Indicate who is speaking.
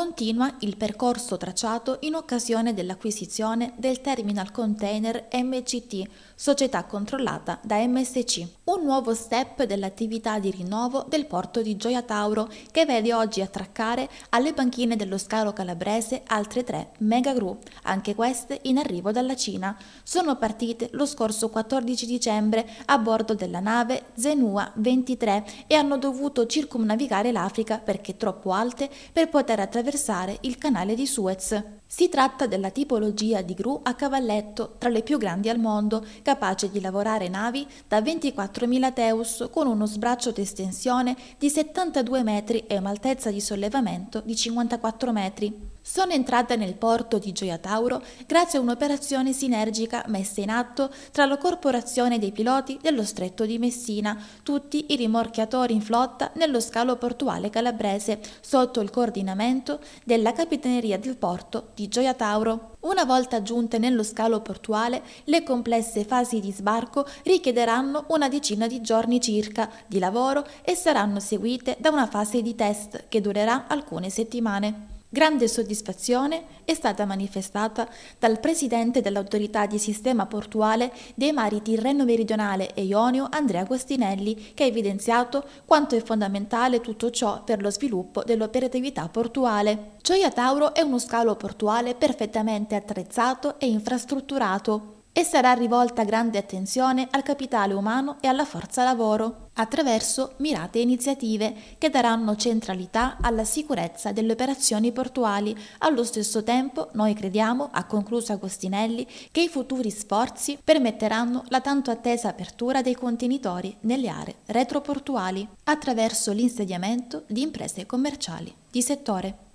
Speaker 1: Continua il percorso tracciato in occasione dell'acquisizione del terminal container MCT, società controllata da MSC. Un nuovo step dell'attività di rinnovo del porto di Gioia Tauro che vede oggi attraccare alle banchine dello scalo calabrese altre tre megagru, anche queste in arrivo dalla Cina. Sono partite lo scorso 14 dicembre a bordo della nave Zenua 23 e hanno dovuto circumnavigare l'Africa perché troppo alte per poter attraversare attraversare il canale di Suez. Si tratta della tipologia di gru a cavalletto tra le più grandi al mondo, capace di lavorare navi da 24.000 teus con uno sbraccio di estensione di 72 metri e un'altezza di sollevamento di 54 metri. Sono entrata nel porto di Gioia Tauro grazie a un'operazione sinergica messa in atto tra la Corporazione dei Piloti dello Stretto di Messina, tutti i rimorchiatori in flotta nello scalo portuale calabrese, sotto il coordinamento della Capitaneria del Porto di Gioia Tauro. Una volta giunte nello scalo portuale, le complesse fasi di sbarco richiederanno una decina di giorni circa di lavoro e saranno seguite da una fase di test che durerà alcune settimane. Grande soddisfazione è stata manifestata dal presidente dell'autorità di sistema portuale dei mari Tirreno Meridionale e Ionio Andrea Agostinelli che ha evidenziato quanto è fondamentale tutto ciò per lo sviluppo dell'operatività portuale. Gioia Tauro è uno scalo portuale perfettamente attrezzato e infrastrutturato e sarà rivolta grande attenzione al capitale umano e alla forza lavoro, attraverso mirate iniziative che daranno centralità alla sicurezza delle operazioni portuali. Allo stesso tempo, noi crediamo, ha concluso Agostinelli, che i futuri sforzi permetteranno la tanto attesa apertura dei contenitori nelle aree retroportuali, attraverso l'insediamento di imprese commerciali di settore.